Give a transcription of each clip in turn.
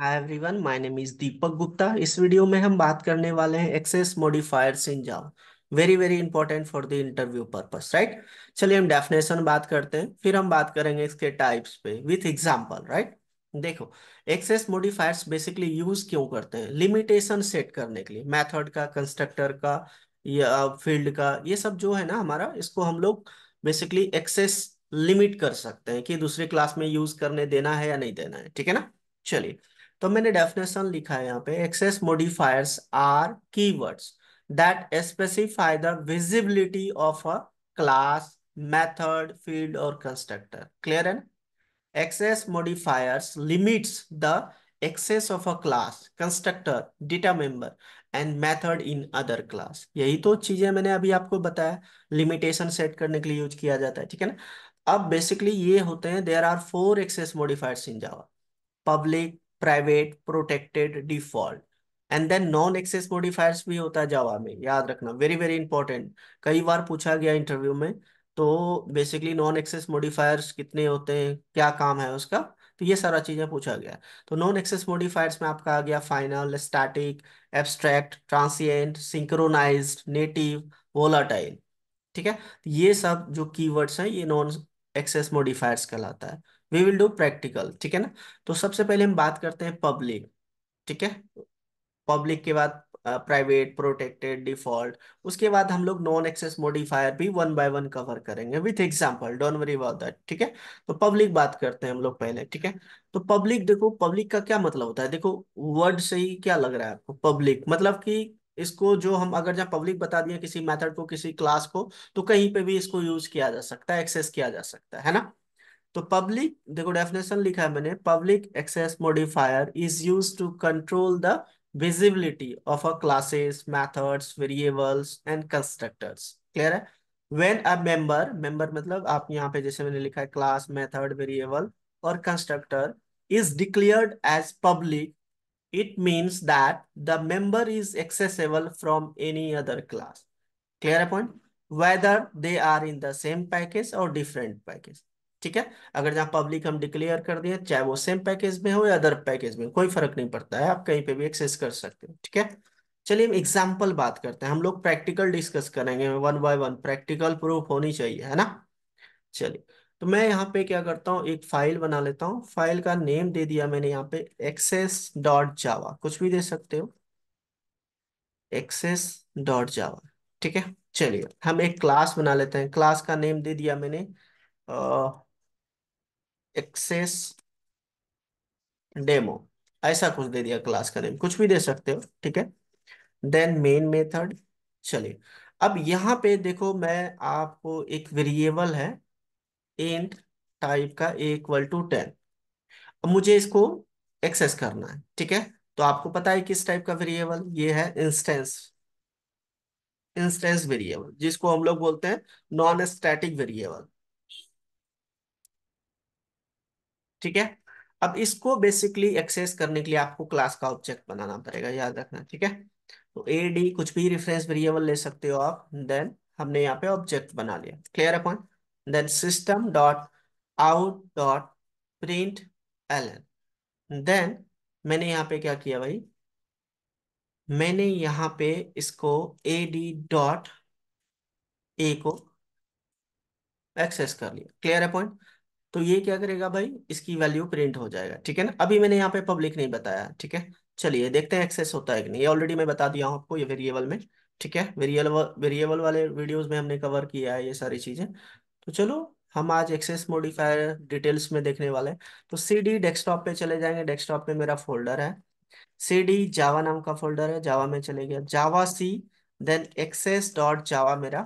hi everyone my name is Deepak Gupta इस video में हम बात करने वाले हैं access modifiers in Java very very important for the interview purpose right चलिए हम डेफिनेशन बात करते हैं फिर हम बात करेंगे इसके टाइप्स पे विथ एग्जांपल राइट देखो एक्सेस मॉडिफायर्स बेसिकली यूज क्यों करते हैं लिमिटेशन सेट करने के लिए मैथड का कंस्ट्रक्टर का या फील्ड का ये सब जो है ना हमारा इसको हम लोग बेसिकली एक्सेस लिमिट कर सकते हैं कि दूसरे क्लास में यूज करने देना है या नहीं देना है ठीक है ना चलिए तो मैंने डेफिनेशन लिखा है यहाँ पे access modifiers are keywords that specify the visibility of a class method field और कंस्ट्रक्टर क्लियर है access modifiers limits the access of a class constructor data member and method in other class यही तो चीजें मैंने अभी आपको बताया limitation set करने के लिए यूज किया जाता है ठीक है ना अब बेसिकली ये होते हैं there are four access modifiers in Java public private protected default and then non access modifiers भी होता है जावा में याद रखना वेरी वेरी इंपॉर्टेंट कई बार पूछा गया इंटरव्यू में तो बेसिकली नॉन एक्सेस मोडिफायर्स कितने होते हैं क्या काम है उसका तो ये सारा चीज़ें पूछा गया तो नॉन एक्सेस मोडिफायर्स में आपका आ गया final static abstract transient synchronized native volatile ठीक है ये सब जो कीवर्ड्स हैं ये नॉन एक्सेस मोडिफायर्स कहलाता है वी विल डू प्रैक्टिकल ठीक है ना तो सबसे पहले हम बात करते हैं पब्लिक ठीक है पब्लिक के बाद प्राइवेट प्रोटेक्टेड डिफॉल्ट उसके बाद हम लोग नॉन एक्सेस मोडिफायर भी वन बाय वन कवर करेंगे with example don't worry about that ठीक है तो पब्लिक बात करते हैं हम लोग पहले ठीक है तो पब्लिक देखो पब्लिक का क्या मतलब होता है देखो वर्ड से ही क्या लग रहा है आपको पब्लिक मतलब कि इसको जो हम अगर जहाँ पब्लिक बता दिया किसी मेथड को किसी क्लास को तो कहीं पे भी इसको यूज किया जा सकता है एक्सेस किया जा सकता है ना तो पब्लिक देखो डेफिनेशन लिखा है मैंने public access modifier is use to control the visibility of a classes methods variables and constructors clear है व्हेन अ मेंबर मेंबर मतलब आप यहाँ पे जैसे मैंने लिखा है क्लास मेथड वेरिएबल और constructor is declared as public it means that the member is accessible from any other class clear है point whether they are in the same package और डिफरेंट पैकेज ठीक है अगर जहां पब्लिक हम declare कर दिए चाहे वो सेम पैकेज में हो या अदर पैकेज में कोई फर्क नहीं पड़ता है आप कहीं पे भी एक्सेस कर सकते हो ठीक है चलिए हम एग्जाम्पल बात करते हैं हम लोग प्रैक्टिकल डिस्कस करेंगे one by one practical proof होनी चाहिए है ना चलिए तो मैं यहाँ पे क्या करता हूँ एक फाइल बना लेता हूँ फाइल का नेम दे दिया मैंने यहाँ पे एक्सेस डॉट जावा कुछ भी दे सकते हो एक्सेस डॉट जावा ठीक है चलिए हम एक क्लास बना लेते हैं क्लास का नेम दे दिया मैंने आ, एक्सेस डेमो ऐसा कुछ दे दिया क्लास का नेम कुछ भी दे सकते हो ठीक है देन मेन मेथड चलिए अब यहां पे देखो मैं आपको एक वेरिएबल है एंड टाइप का इक्वल टू टेन अब मुझे इसको एक्सेस करना है ठीक है तो आपको पता है किस टाइप का वेरिएबल ये है इंस्टेंस इंस्टेंस वेरिएबल जिसको हम लोग बोलते हैं नॉन स्टैटिक वेरिएबल ठीक है अब इसको बेसिकली एक्सेस करने के लिए आपको क्लास का ऑब्जेक्ट बनाना पड़ेगा याद रखना ठीक है तो ए डी कुछ भी रिफरेंस वेरिएबल ले सकते हो आप देन हमने यहाँ पे ऑब्जेक्ट बना लिया क्लियर है point then system dot out dot print L N then मैंने यहाँ पे क्या किया भाई मैंने यहाँ पे इसको ए डी डॉट ए को एक्सेस कर लिया क्लियर है पॉइंट तो ये क्या करेगा भाई इसकी वैल्यू प्रिंट हो जाएगा ठीक है ना अभी मैंने यहाँ पे पब्लिक नहीं बताया ठीक है चलिए देखते हैं एक्सेस होता है कि नहीं ये ऑलरेडी मैं बता दिया हूँ आपको ये वेरिएबल में ठीक है वेरिएबल वेरिएबल वाले वीडियोस में हमने कवर किया है ये सारी चीजें तो चलो हम आज एक्सेस मोडिफायर डिटेल्स में देखने वाले हैं तो सी डी डेस्कटॉप पे चले जाएंगे डेस्कटॉप पे मेरा फोल्डर है सी डी जावा नाम का फोल्डर है जावा में चले गया Java C then access dot Java मेरा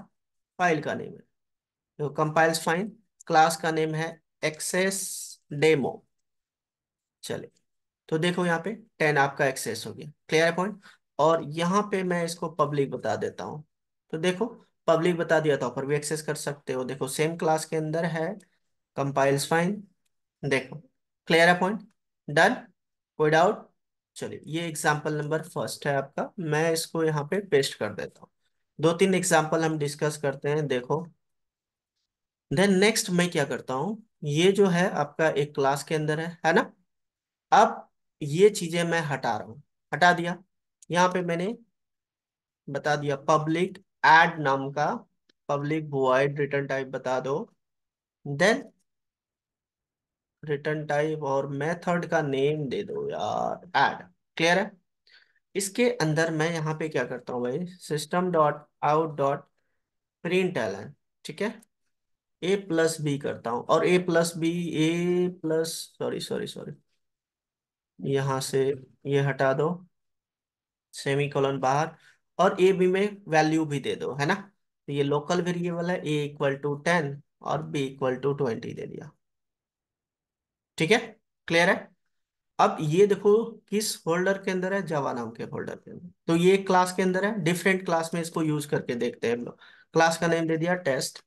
फाइल का नेम है तो कंपाइल्स फाइन क्लास का नेम है एक्सेस डेमो चले तो देखो यहाँ पे टेन आपका एक्सेस हो गया क्लियर पॉइंट और यहाँ पे मैं इसको पब्लिक बता देता हूँ तो देखो पब्लिक बता दिया था ऊपर भी एक्सेस कर सकते हो देखो सेम क्लास के अंदर है कंपाइल्स फाइन देखो क्लियर है पॉइंट डन कोई डाउट चलिए ये एग्जाम्पल नंबर फर्स्ट है आपका मैं इसको यहाँ पे पेस्ट कर देता हूँ दो तीन एग्जाम्पल हम डिस्कस करते हैं देखो देन नेक्स्ट मैं क्या करता हूँ ये जो है आपका एक क्लास के अंदर है है ना अब ये चीजें मैं हटा रहा हूं हटा दिया यहाँ पे मैंने बता दिया पब्लिक एड नाम का पब्लिक वॉइड रिटर्न टाइप बता दो देन रिटर्न टाइप और मेथड का नेम दे दो यार एड क्लियर है इसके अंदर मैं यहाँ पे क्या करता हूँ भाई system dot out dot print L ठीक है ए प्लस बी करता हूं और A plus B A plus sorry sorry sorry यहां से ये हटा दो सेमी कॉलन बाहर और ए बी में वैल्यू भी दे दो है ना तो ये लोकल वेरिएबल है ए इक्वल टू टेन और बी इक्वल टू ट्वेंटी दे दिया ठीक है क्लियर है अब ये देखो किस फोल्डर के अंदर है जवा नाम के फोल्डर के अंदर तो ये क्लास के अंदर है डिफरेंट क्लास में इसको यूज करके देखते हैं हम लोग क्लास का नेम दे दिया टेस्ट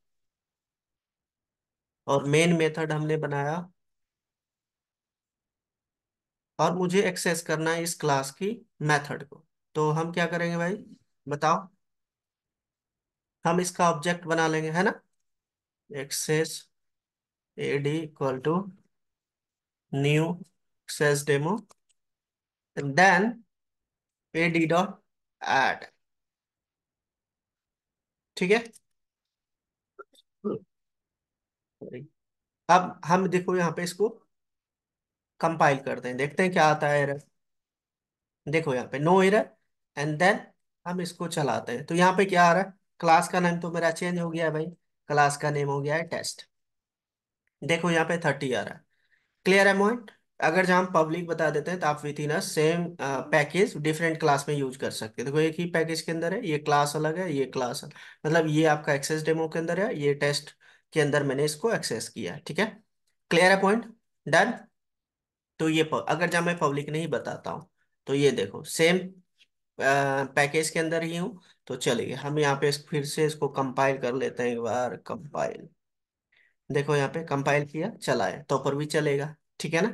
और मेन मेथड हमने बनाया और मुझे एक्सेस करना है इस क्लास की मेथड को तो हम क्या करेंगे भाई बताओ हम इसका ऑब्जेक्ट बना लेंगे है ना access A D equal to new access demo then A D dot add ठीक है अब हम देखो यहाँ पे इसको कंपाइल करते हैं देखते हैं क्या आता है एरर देखो यहाँ पे नो एरर एंड देन हम इसको चलाते हैं तो यहाँ पे क्या आ रहा है क्लास का नाम तो मेरा चेंज हो गया है भाई क्लास का नेम हो गया है टेस्ट देखो यहाँ पे थर्टी आ रहा है क्लियर है अगर जहाँ पब्लिक बता देते हैं तो आप within a same package different class में यूज कर सकते हैं देखो एक ही पैकेज के अंदर है ये क्लास अलग है ये क्लास अलग मतलब ये आपका एक्सेस डेमो के अंदर है ये टेस्ट के अंदर मैंने इसको एक्सेस किया ठीक है क्लियर है पॉइंट डन तो ये अगर जब मैं पब्लिक नहीं बताता हूं तो ये देखो सेम पैकेज के अंदर ही हूं तो चलिए हम यहाँ पे फिर से इसको कंपाइल कर लेते हैं एक बार कंपाइल देखो यहाँ पे कंपाइल किया चला है तो पर भी चलेगा ठीक है ना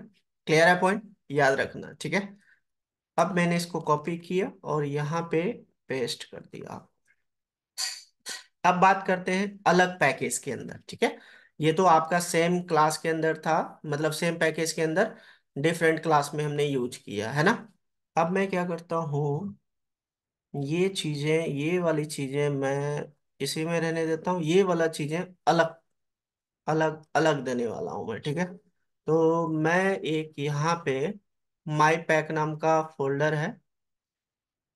क्लियर है पॉइंट याद रखना ठीक है अब मैंने इसको कॉपी किया और यहाँ पे पेस्ट कर दिया अब बात करते हैं अलग पैकेज के अंदर ठीक है ये तो आपका सेम क्लास के अंदर था मतलब सेम पैकेज के अंदर डिफरेंट क्लास में हमने यूज किया है ना अब मैं क्या करता हूँ ये चीजें ये वाली चीजें मैं इसी में रहने देता हूँ ये वाला चीजें अलग अलग अलग देने वाला हूँ मैं ठीक है तो मैं एक यहाँ पे माई पैक नाम का फोल्डर है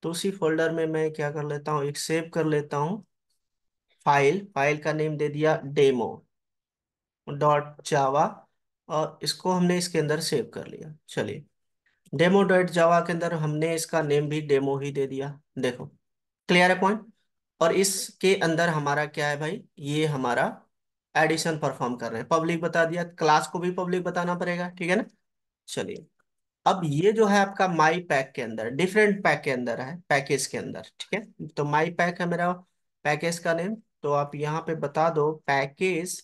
तो उसी फोल्डर में मैं क्या कर लेता हूँ एक सेव कर लेता हूँ फाइल फाइल का नेम दे दिया डेमो डॉट जावा और इसको हमने इसके अंदर सेव कर लिया चलिए डेमो डॉट जावा के अंदर हमने इसका नेम भी डेमो ही दे दिया देखो क्लियर है पॉइंट और इसके अंदर हमारा क्या है भाई ये हमारा एडिशन परफॉर्म कर रहे हैं पब्लिक बता दिया क्लास को भी पब्लिक बताना पड़ेगा ठीक है ना चलिए अब ये जो है आपका माई पैक के अंदर डिफरेंट पैक के अंदर है पैकेज के अंदर ठीक है तो माई पैक है मेरा पैकेज का नेम तो आप यहाँ पे बता दो package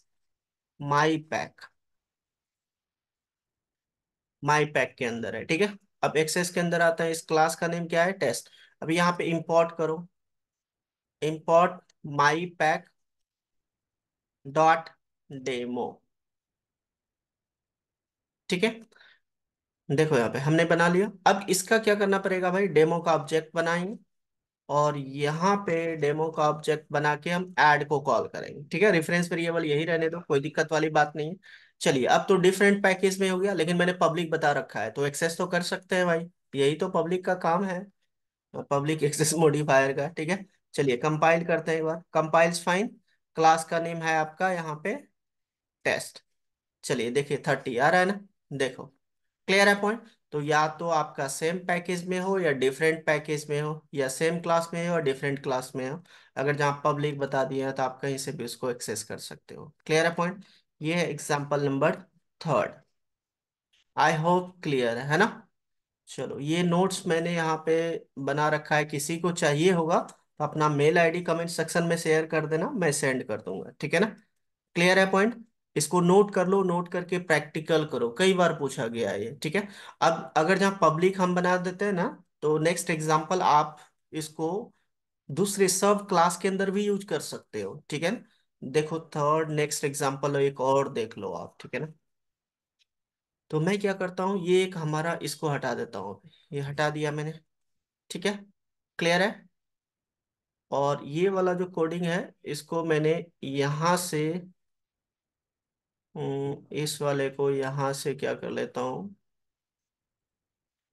my pack my pack के अंदर है ठीक है अब एक्सेस के अंदर आता है इस क्लास का नेम क्या है टेस्ट अब यहाँ पे इंपोर्ट करो import my pack dot demo ठीक है देखो यहाँ पे हमने बना लिया अब इसका क्या करना पड़ेगा भाई डेमो का ऑब्जेक्ट बनाएंगे और यहाँ पे डेमो का ऑब्जेक्ट बना के हम एड को कॉल करेंगे ठीक है रेफरेंस वेरिएबल यही रहने दो कोई दिक्कत वाली बात नहीं है चलिए अब तो डिफरेंट पैकेज में हो गया लेकिन मैंने पब्लिक बता रखा है तो एक्सेस तो कर सकते हैं भाई यही तो पब्लिक का काम है पब्लिक एक्सेस मोडिफायर का ठीक है चलिए कंपाइल करते हैं एक बार कंपाइल्स फाइन क्लास का नेम है आपका यहाँ पे टेस्ट चलिए देखिए थर्टी आ रहा है ना देखो क्लियर है पॉइंट तो या तो आपका सेम पैकेज में हो या डिफरेंट पैकेज में हो या सेम क्लास में हो या डिफरेंट क्लास में हो अगर जहाँ पब्लिक बता दिए तो आप कहीं से भी उसको एक्सेस कर सकते हो क्लियर है पॉइंट ये है example number third I hope clear है ना चलो ये नोट्स मैंने यहाँ पे बना रखा है किसी को चाहिए होगा तो अपना मेल आईडी कमेंट सेक्शन में शेयर कर देना मैं सेंड कर दूंगा ठीक है ना क्लियर है पॉइंट इसको नोट कर लो नोट करके प्रैक्टिकल करो कई बार पूछा गया है ठीक है अब अगर जहाँ पब्लिक हम बना देते हैं ना तो नेक्स्ट एग्जाम्पल आप इसको दूसरे सब क्लास के अंदर भी यूज कर सकते हो ठीक है देखो थर्ड नेक्स्ट एग्जाम्पल एक और देख लो आप ठीक है ना तो मैं क्या करता हूँ ये एक हमारा इसको हटा देता हूँ ये हटा दिया मैंने ठीक है क्लियर है और ये वाला जो कोडिंग है इसको मैंने यहाँ से हम्म, इस वाले को यहां से क्या कर लेता हूं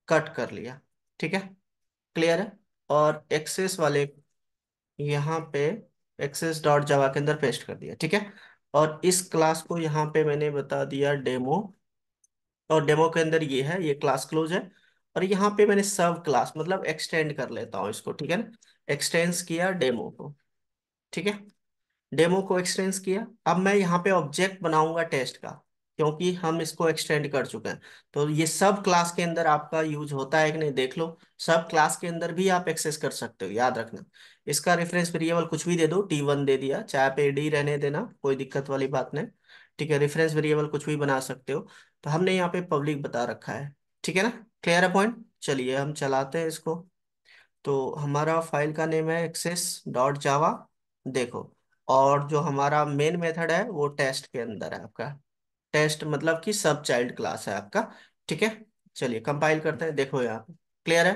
कट कर लिया ठीक है क्लियर है और एक्सेस वाले यहाँ पे एक्सेस डॉट जवा के अंदर पेस्ट कर दिया ठीक है और इस क्लास को यहाँ पे मैंने बता दिया डेमो और डेमो के अंदर ये है ये क्लास क्लोज है और यहाँ पे मैंने सब क्लास मतलब एक्सटेंड कर लेता हूँ इसको ठीक है ना एक्सटेंड किया डेमो को ठीक है डेमो को एक्सटेंड किया अब मैं यहाँ पे ऑब्जेक्ट बनाऊंगा टेस्ट का क्योंकि हम इसको एक्सटेंड कर चुके हैं तो ये सब क्लास के अंदर आपका यूज होता है कि नहीं देख लो सब क्लास के अंदर भी आप एक्सेस कर सकते हो याद रखना इसका रेफरेंस वेरिएबल कुछ भी दे दो टी वन दे दिया चाहे पे डी रहने देना कोई दिक्कत वाली बात नहीं ठीक है रेफरेंस वेरिएबल कुछ भी बना सकते हो तो हमने यहाँ पे पब्लिक बता रखा है ठीक है ना क्लियर है पॉइंट चलिए हम चलाते हैं इसको तो हमारा फाइल का नेम है एक्सेस डॉट जावा देखो और जो हमारा मेन मेथड है वो टेस्ट के अंदर है आपका टेस्ट मतलब कि सब चाइल्ड क्लास है आपका ठीक है चलिए कंपाइल करते हैं देखो यहाँ पे क्लियर है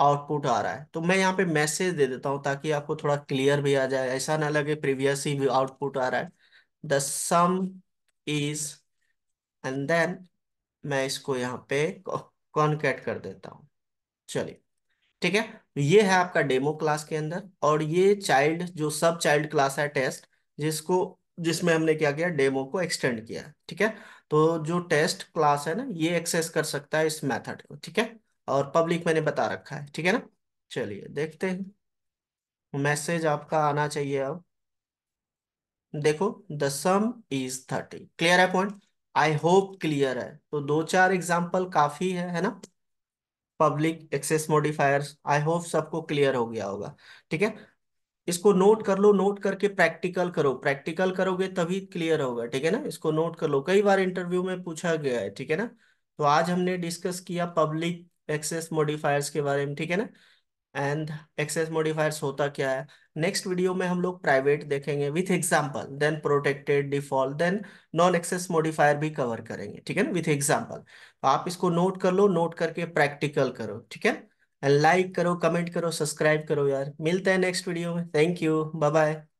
आउटपुट आ रहा है तो मैं यहाँ पे मैसेज दे देता हूँ ताकि आपको थोड़ा क्लियर भी आ जाए ऐसा ना लगे प्रीवियस ही आउटपुट आ रहा है the sum is and then मैं इसको यहाँ पे कॉन्केट कर देता हूँ चलिए ठीक है तो ये है आपका डेमो क्लास के अंदर और ये चाइल्ड जो सब चाइल्ड क्लास है टेस्ट जिसको जिसमें हमने क्या किया डेमो को एक्सटेंड किया ठीक है तो जो टेस्ट क्लास है ना ये एक्सेस कर सकता है इस मेथड को ठीक है और पब्लिक मैंने बता रखा है ठीक है ना चलिए देखते हैं मैसेज आपका आना चाहिए अब देखो the sum is thirty clear है पॉइंट आई होप क्लियर है तो दो चार एग्जाम्पल काफी है है ना public access modifiers I hope सबको क्लियर हो गया होगा ठीक है इसको नोट कर लो नोट करके प्रैक्टिकल करो प्रैक्टिकल करोगे तभी क्लियर होगा ठीक है ना इसको नोट कर लो कई बार इंटरव्यू में पूछा गया है ठीक है ना तो आज हमने डिस्कस किया पब्लिक एक्सेस मॉडिफायर्स के बारे में ठीक है ना एंड एक्सेस मोडिफायर होता क्या है नेक्स्ट वीडियो में हम लोग प्राइवेट देखेंगे with example then protected default then non access modifier भी कवर करेंगे ठीक है ना विथ एग्जाम्पल तो आप इसको नोट कर लो नोट करके प्रैक्टिकल करो ठीक है एंड लाइक करो कमेंट करो सब्सक्राइब करो यार मिलते हैं नेक्स्ट वीडियो में थैंक यू बाय बाय